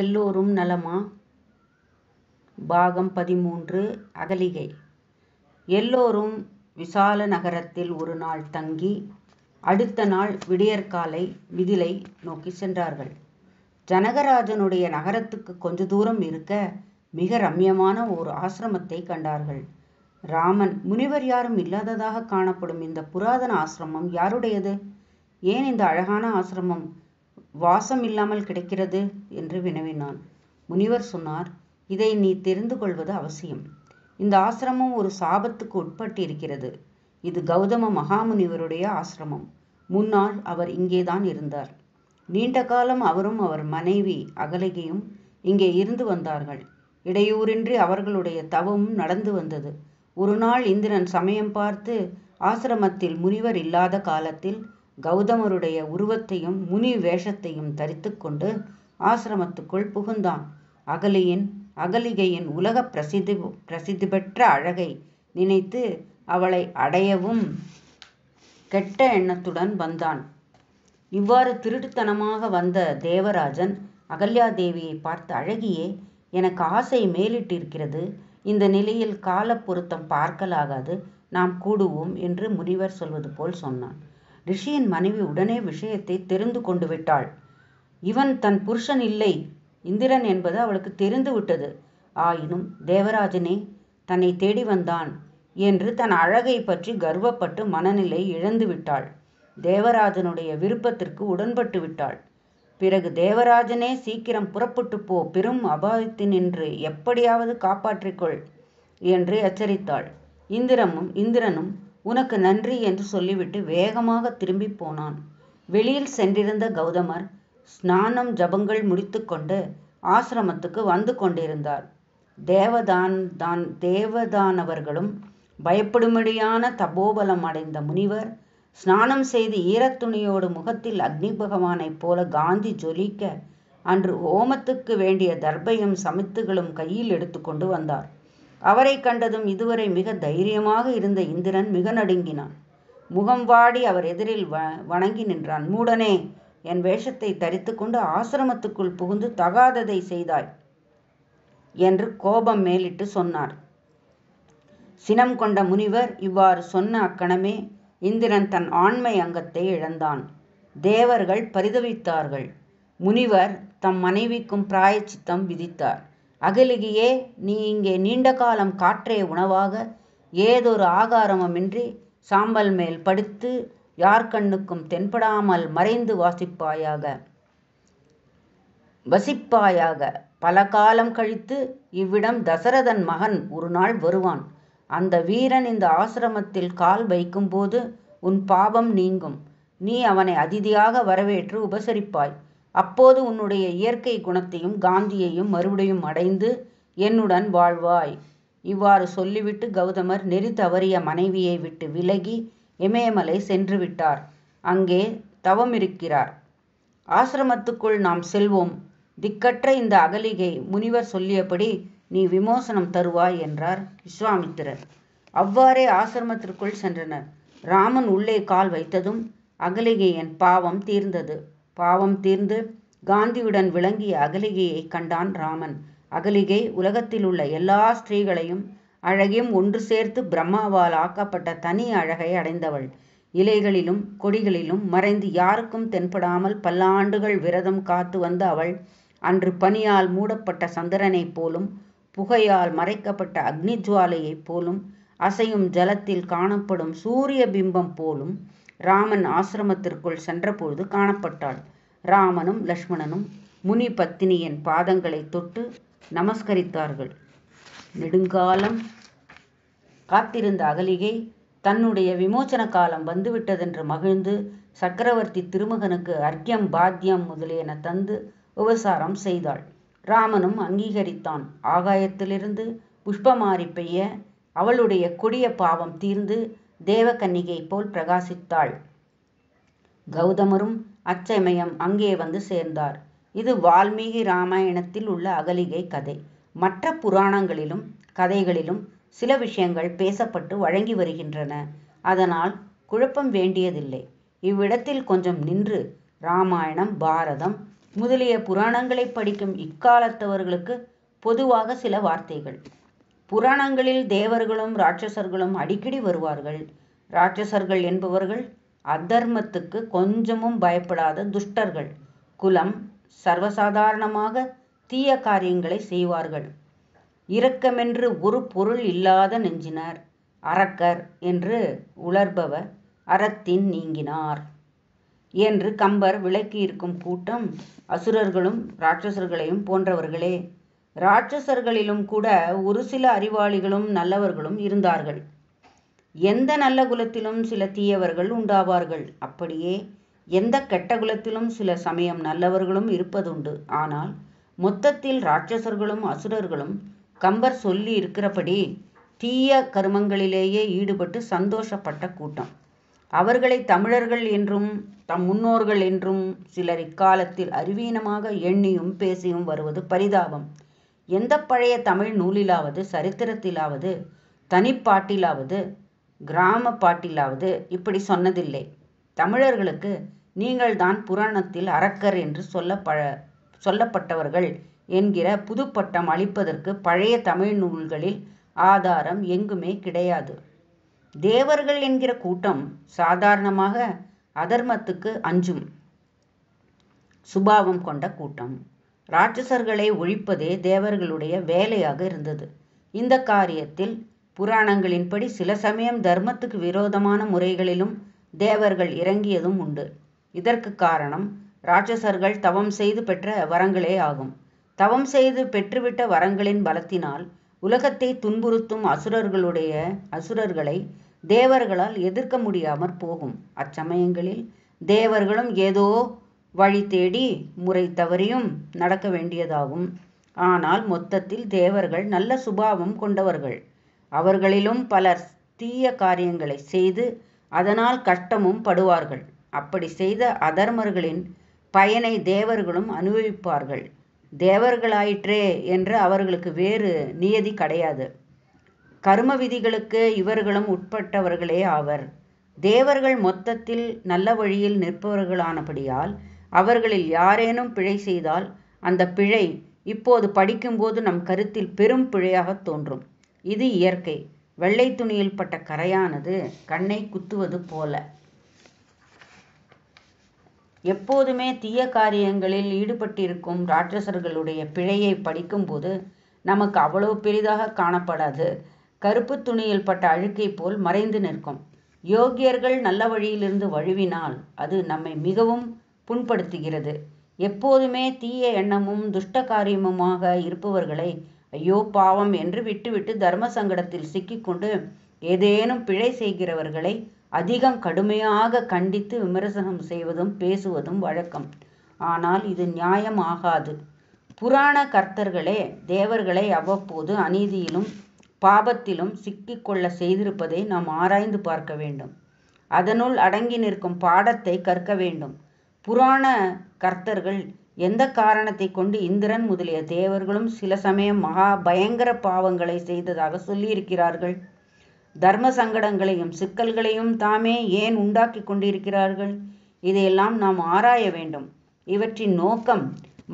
எல்லோரும் நலமா பாகம் பதிமூன்று அகலிகை எல்லோரும் விசால நகரத்தில் ஒரு நாள் தங்கி அடுத்த நாள் விடியற்காலை மிதிலை நோக்கி சென்றார்கள் ஜனகராஜனுடைய நகரத்துக்கு கொஞ்ச தூரம் இருக்க மிக ரம்யமான ஒரு ஆசிரமத்தை கண்டார்கள் ராமன் முனிவர் யாரும் இல்லாததாக காணப்படும் இந்த புராதன ஆசிரமம் யாருடையது ஏன் இந்த அழகான ஆசிரமம் வாசம் இல்லாமல் கிடைக்கிறது என்று வினவினான் முனிவர் சொன்னார் இதை நீ தெரிந்து கொள்வது அவசியம் இந்த ஆசிரமம் ஒரு சாபத்துக்கு உட்பட்டு இருக்கிறது இது கௌதம மகாமுனிவருடைய ஆசிரமம் முன்னால் அவர் இங்கேதான் இருந்தார் நீண்ட காலம் அவரும் அவர் மனைவி அகலகையும் இங்கே இருந்து வந்தார்கள் இடையூறின்றி அவர்களுடைய தவமும் நடந்து வந்தது ஒரு நாள் இந்திரன் சமயம் பார்த்து ஆசிரமத்தில் முனிவர் இல்லாத காலத்தில் கௌதமருடைய உருவத்தையும் முனி வேஷத்தையும் தரித்து கொண்டு ஆசிரமத்துக்குள் புகுந்தான் அகலியின் அகலிகையின் உலக பிரசித்தி பிரசித்தி பெற்ற அழகை நினைத்து அவளை அடையவும் கெட்ட எண்ணத்துடன் வந்தான் இவ்வாறு திருட்டுத்தனமாக வந்த தேவராஜன் அகல்யாதேவியை பார்த்து அழகியே எனக்கு ஆசை மேலிட்டிருக்கிறது இந்த நிலையில் கால பொருத்தம் பார்க்கலாகாது நாம் கூடுவோம் என்று முனிவர் சொல்வது போல் சொன்னான் ரிஷியின் மனைவி உடனே விஷயத்தை தெரிந்து கொண்டு விட்டாள் இவன் தன் புருஷன் இல்லை இந்திரன் என்பது அவளுக்கு தெரிந்து விட்டது ஆயினும் தேவராஜனே தன்னை தேடி வந்தான் என்று தன் அழகை பற்றி கர்வப்பட்டு மனநிலை இழந்து விட்டாள் தேவராஜனுடைய விருப்பத்திற்கு உடன்பட்டு விட்டாள் பிறகு தேவராஜனே சீக்கிரம் புறப்பட்டு போ பெரும் அபாயத்தினின்று எப்படியாவது காப்பாற்றிக்கொள் என்று எச்சரித்தாள் இந்திரமும் இந்திரனும் உனக்கு நன்றி என்று சொல்லிவிட்டு வேகமாக திரும்பி போனான் வெளியில் சென்றிருந்த கௌதமர் ஸ்நானம் ஜபங்கள் முடித்துக்கொண்டு ஆசிரமத்துக்கு வந்து கொண்டிருந்தார் தேவதான் தான் தேவதானவர்களும் பயப்படும்படியான தபோபலம் அடைந்த முனிவர் ஸ்நானம் செய்து ஈரத்துணியோடு முகத்தில் அக்னி பகவானைப் போல காந்தி ஜொலிக்க அன்று ஓமத்துக்கு வேண்டிய தர்பயம் சமித்துகளும் கையில் எடுத்துக்கொண்டு வந்தார் அவரை கண்டதும் இதுவரை மிக தைரியமாக இருந்த இந்திரன் மிக நடுங்கினான் முகம் வாடி அவர் எதிரில் வ வணங்கி நின்றான் மூடனே என் வேஷத்தை தரித்து கொண்டு ஆசிரமத்துக்குள் புகுந்து தகாததை செய்தாய் என்று கோபம் மேலிட்டு சொன்னார் சினம் கொண்ட முனிவர் இவ்வாறு சொன்ன அக்கணமே இந்திரன் தன் ஆண்மை அங்கத்தை இழந்தான் தேவர்கள் பரிதவித்தார்கள் முனிவர் தம் மனைவிக்கும் பிராயச்சித்தம் விதித்தார் அகலிகையே நீ இங்கே நீண்ட காலம் காற்றே உணவாக ஏதொரு ஆகாரமுமின்றி சாம்பல் மேல் படுத்து யார் கண்ணுக்கும் தென்படாமல் மறைந்து வாசிப்பாயாக வசிப்பாயாக பல காலம் கழித்து இவ்விடம் தசரதன் மகன் ஒரு நாள் வருவான் அந்த வீரன் இந்த ஆசிரமத்தில் கால் வைக்கும்போது உன் பாவம் நீங்கும் நீ அவனை அதிதியாக வரவேற்று உபசரிப்பாய் அப்போது உன்னுடைய இயற்கை குணத்தையும் காந்தியையும் மறுபடியும் அடைந்து என்னுடன் வாழ்வாய் இவ்வாறு சொல்லிவிட்டு கௌதமர் நெறி தவறிய மனைவியை விட்டு விலகி இமயமலை சென்று விட்டார் அங்கே தவம் இருக்கிறார் ஆசிரமத்துக்குள் நாம் செல்வோம் திக்கற்ற இந்த அகலிகை முனிவர் சொல்லியபடி நீ விமோசனம் தருவாய் என்றார் விஸ்வாமித்திரர் அவ்வாறே ஆசிரமத்திற்குள் சென்றனர் ராமன் உள்ளே கால் வைத்ததும் அகலிகையின் பாவம் தீர்ந்தது பாவம் தீர்ந்து காந்தியுடன் விளங்கிய அகலிகையை கண்டான் ராமன் அகலிகை உலகத்தில் உள்ள எல்லா ஸ்திரீகளையும் அழகையும் ஒன்று சேர்த்து பிரம்மாவால் ஆக்கப்பட்ட தனி அழகை அடைந்தவள் இலைகளிலும் கொடிகளிலும் மறைந்து யாருக்கும் தென்படாமல் பல்லாண்டுகள் விரதம் காத்து வந்த அவள் அன்று பனியால் மூடப்பட்ட சந்திரனைப் போலும் புகையால் மறைக்கப்பட்ட அக்னி ஜுவாலையைப் போலும் அசையும் ஜலத்தில் காணப்படும் சூரிய பிம்பம் போலும் ராமன் ஆசிரமத்திற்குள் சென்றபோது காணப்பட்டாள் ராமனும் லக்ஷ்மணனும் முனி பத்தினியின் பாதங்களை தொட்டு நமஸ்கரித்தார்கள் நெடுங்காலம் காத்திருந்த அகலிகை தன்னுடைய விமோச்சன காலம் வந்துவிட்டதென்று மகிழ்ந்து சக்கரவர்த்தி திருமகனுக்கு அர்க்கியம் பாத்தியம் முதலியன தந்து உபசாரம் செய்தாள் ராமனும் அங்கீகரித்தான் ஆகாயத்திலிருந்து புஷ்பமாரி பெய்ய அவளுடைய கொடிய பாவம் தீர்ந்து தேவகன்னிகை போல் பிரகாசித்தாள் கௌதமரும் அச்சமயம் அங்கே வந்து சேர்ந்தார் இது வால்மீகி ராமாயணத்தில் உள்ள அகலிகை கதை மற்ற புராணங்களிலும் கதைகளிலும் சில விஷயங்கள் பேசப்பட்டு வழங்கி வருகின்றன அதனால் குழப்பம் வேண்டியதில்லை இவ்விடத்தில் கொஞ்சம் நின்று ராமாயணம் பாரதம் முதலிய புராணங்களை படிக்கும் இக்காலத்தவர்களுக்கு பொதுவாக சில வார்த்தைகள் புராணங்களில் தேவர்களும் ராட்சசர்களும் அடிக்கடி வருவார்கள் ராட்சசர்கள் என்பவர்கள் அதர்மத்துக்கு கொஞ்சமும் பயப்படாத துஷ்டர்கள் குலம் சர்வசாதாரணமாக தீய காரியங்களை செய்வார்கள் இரக்கமென்று ஒரு பொருள் இல்லாத நெஞ்சினார் அரக்கர் என்று உலர்பவர் அறத்தின் நீங்கினார் என்று கம்பர் விளக்கியிருக்கும் இருக்கும் கூட்டம் அசுரர்களும் ராட்சசர்களையும் போன்றவர்களே ராட்சசர்களிலும் கூட ஒரு சில அறிவாளிகளும் நல்லவர்களும் இருந்தார்கள் எந்த நல்ல குலத்திலும் சில தீயவர்கள் உண்டாவார்கள் அப்படியே எந்த கெட்ட குலத்திலும் சில சமயம் நல்லவர்களும் இருப்பதுண்டு ஆனால் மொத்தத்தில் ராட்சசர்களும் அசுரர்களும் கம்பர் சொல்லி இருக்கிறபடி தீய கருமங்களிலேயே ஈடுபட்டு சந்தோஷப்பட்ட கூட்டம் அவர்களை தமிழர்கள் என்றும் தம் முன்னோர்கள் என்றும் சிலர் இக்காலத்தில் அறிவீனமாக எண்ணியும் பேசியும் வருவது பரிதாபம் எந்த பழைய தமிழ் நூலிலாவது சரித்திரத்திலாவது தனிப்பாட்டிலாவது கிராம பாட்டிலாவது இப்படி சொன்னதில்லை தமிழர்களுக்கு நீங்கள்தான் புராணத்தில் அரக்கர் என்று சொல்ல பழ சொல்லப்பட்டவர்கள் என்கிற புதுப்பட்டம் அளிப்பதற்கு பழைய தமிழ் நூல்களில் ஆதாரம் எங்குமே கிடையாது தேவர்கள் என்கிற கூட்டம் சாதாரணமாக அதர்மத்துக்கு அஞ்சும் சுபாவம் கொண்ட கூட்டம் ராட்சசர்களை ஒழிப்பதே தேவர்களுடைய வேலையாக இருந்தது இந்த காரியத்தில் புராணங்களின்படி சில சமயம் தர்மத்துக்கு விரோதமான முறைகளிலும் தேவர்கள் இறங்கியதும் உண்டு இதற்கு காரணம் ராட்சசர்கள் தவம் செய்து பெற்ற வரங்களே ஆகும் தவம் செய்து பெற்றுவிட்ட வரங்களின் பலத்தினால் உலகத்தை துன்புறுத்தும் அசுரர்களுடைய அசுரர்களை தேவர்களால் எதிர்க்க முடியாமற் போகும் அச்சமயங்களில் தேவர்களும் ஏதோ வழி தேடி முறை தவறியும் நடக்க வேண்டியதாகும் ஆனால் மொத்தத்தில் தேவர்கள் நல்ல சுபாவம் கொண்டவர்கள் அவர்களிலும் பலர் தீய காரியங்களை செய்து அதனால் கஷ்டமும் படுவார்கள் அப்படி செய்த அதர்மர்களின் பயனை தேவர்களும் அனுபவிப்பார்கள் தேவர்களாயிற்றே என்று அவர்களுக்கு வேறு நியதி கிடையாது கரும விதிகளுக்கு இவர்களும் உட்பட்டவர்களே ஆவர் தேவர்கள் மொத்தத்தில் நல்ல வழியில் நிற்பவர்களானபடியால் அவர்களில் யாரேனும் பிழை செய்தால் அந்த பிழை இப்போது படிக்கும்போது நம் கருத்தில் பெரும் பிழையாக தோன்றும் இது இயற்கை வெள்ளை துணியில் பட்ட கரையானது கண்ணை குத்துவது போல எப்போதுமே தீய காரியங்களில் ஈடுபட்டிருக்கும் ராட்சசர்களுடைய பிழையை படிக்கும்போது நமக்கு அவ்வளவு பெரிதாக காணப்படாது கருப்பு துணியில் பட்ட அழுக்கை போல் மறைந்து நிற்கும் யோகியர்கள் நல்ல வழியிலிருந்து வழுவினால் அது நம்மை மிகவும் புண்படுத்துகிறது எப்போதுமே தீய எண்ணமும் துஷ்ட காரியமுமாக இருப்பவர்களை ஐயோ பாவம் என்று விட்டுவிட்டு தர்ம சங்கடத்தில் சிக்கிக்கொண்டு ஏதேனும் பிழை செய்கிறவர்களை அதிகம் கடுமையாக கண்டித்து விமர்சனம் செய்வதும் பேசுவதும் வழக்கம் ஆனால் இது நியாயம் ஆகாது புராண கர்த்தர்களே தேவர்களை அவ்வப்போது அநீதியிலும் பாபத்திலும் சிக்கிக்கொள்ள செய்திருப்பதை நாம் ஆராய்ந்து பார்க்க வேண்டும் அதனுள் அடங்கி நிற்கும் பாடத்தை கற்க வேண்டும் புராண கர்த்தர்கள் எந்த காரணத்தை கொண்டு இந்திரன் முதலிய தேவர்களும் சில சமயம் மகா பயங்கர பாவங்களை செய்ததாக சொல்லியிருக்கிறார்கள் தர்ம சங்கடங்களையும் சிக்கல்களையும் தாமே ஏன் உண்டாக்கி கொண்டிருக்கிறார்கள் இதையெல்லாம் நாம் ஆராய வேண்டும் இவற்றின் நோக்கம்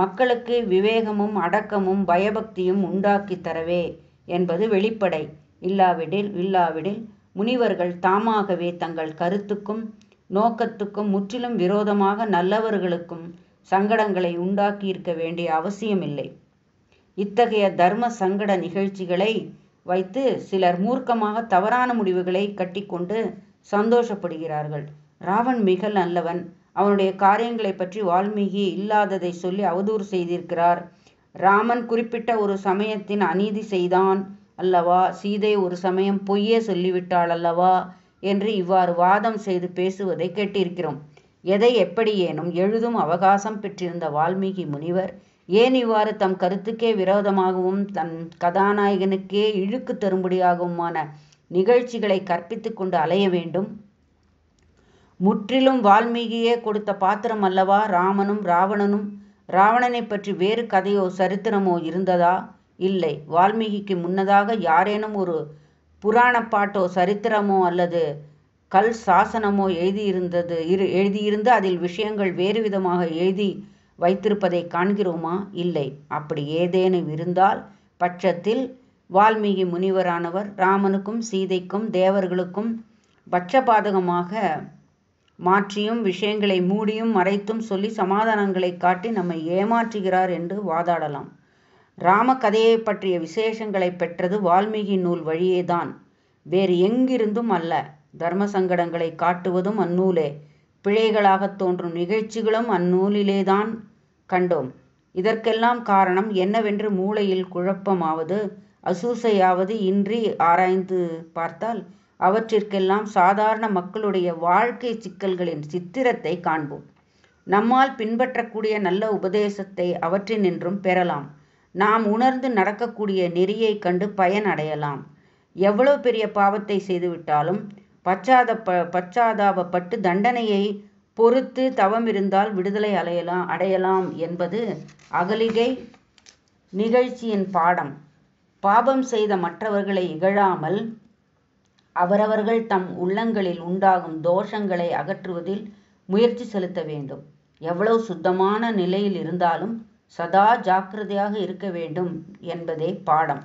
மக்களுக்கு விவேகமும் அடக்கமும் பயபக்தியும் உண்டாக்கி தரவே என்பது வெளிப்படை இல்லாவிடில் இல்லாவிடில் முனிவர்கள் தாமாகவே தங்கள் கருத்துக்கும் நோக்கத்துக்கும் முற்றிலும் விரோதமாக நல்லவர்களுக்கும் சங்கடங்களை உண்டாக்கியிருக்க வேண்டிய அவசியமில்லை இத்தகைய தர்ம சங்கட நிகழ்ச்சிகளை வைத்து சிலர் மூர்க்கமாக தவறான முடிவுகளை கட்டிக்கொண்டு சந்தோஷப்படுகிறார்கள் ராவன் மிக நல்லவன் அவனுடைய காரியங்களை பற்றி வால்மீகி இல்லாததை சொல்லி அவதூறு செய்திருக்கிறார் ராமன் குறிப்பிட்ட ஒரு சமயத்தின் அநீதி செய்தான் அல்லவா சீதை ஒரு சமயம் பொய்யே சொல்லிவிட்டாள் அல்லவா என்று இவ்வாறு வாதம் செய்து பேசுவதை கேட்டிருக்கிறோம் எதை எப்படியேனும் எழுதும் அவகாசம் பெற்றிருந்த வால்மீகி முனிவர் ஏன் இவ்வாறு தம் கருத்துக்கே விரோதமாகவும் தன் கதாநாயகனுக்கே இழுக்கு தரும்படியாகவுமான நிகழ்ச்சிகளை கற்பித்து கொண்டு அலைய வேண்டும் முற்றிலும் வால்மீகியே கொடுத்த பாத்திரம் அல்லவா ராமனும் ராவணனும் ராவணனை பற்றி வேறு கதையோ சரித்திரமோ இருந்ததா இல்லை வால்மீகிக்கு முன்னதாக யாரேனும் ஒரு புராணப்பாட்டோ சரித்திரமோ அல்லது கல் சாசனமோ எழுதியிருந்தது இரு எழுதியிருந்து அதில் விஷயங்கள் வேறு விதமாக எழுதி வைத்திருப்பதை காண்கிறோமா இல்லை அப்படி ஏதேனும் இருந்தால் பட்சத்தில் வால்மீகி முனிவரானவர் ராமனுக்கும் சீதைக்கும் தேவர்களுக்கும் பட்சபாதகமாக மாற்றியும் விஷயங்களை மூடியும் மறைத்தும் சொல்லி சமாதானங்களை காட்டி நம்மை ஏமாற்றுகிறார் என்று வாதாடலாம் ராமகதையை பற்றிய விசேஷங்களை பெற்றது வால்மீகி நூல் வழியேதான் வேறு எங்கிருந்தும் அல்ல தர்ம சங்கடங்களை காட்டுவதும் அந்நூலே பிழைகளாக தோன்றும் நிகழ்ச்சிகளும் அந்நூலிலேதான் கண்டோம் இதற்கெல்லாம் காரணம் என்னவென்று மூளையில் குழப்பமாவது அசூசையாவது இன்றி ஆராய்ந்து பார்த்தால் அவற்றிற்கெல்லாம் சாதாரண மக்களுடைய வாழ்க்கை சிக்கல்களின் சித்திரத்தை காண்போம் நம்மால் பின்பற்றக்கூடிய நல்ல உபதேசத்தை அவற்றினின்றும் பெறலாம் நாம் உணர்ந்து நடக்கக்கூடிய நெறியை கண்டு பயன் அடையலாம் எவ்வளோ பெரிய பாவத்தை செய்துவிட்டாலும் பச்சாத ப பச்சாதாபப்பட்டு தண்டனையை பொறுத்து தவம் இருந்தால் விடுதலை அலையலாம் அடையலாம் என்பது அகலிகை நிகழ்ச்சியின் பாடம் பாபம் செய்த மற்றவர்களை இகழாமல் அவரவர்கள் தம் உள்ளங்களில் உண்டாகும் தோஷங்களை அகற்றுவதில் முயற்சி செலுத்த வேண்டும் எவ்வளவு சுத்தமான நிலையில் இருந்தாலும் சதா ஜாக்கிரதையாக இருக்க வேண்டும் என்பதே பாடம்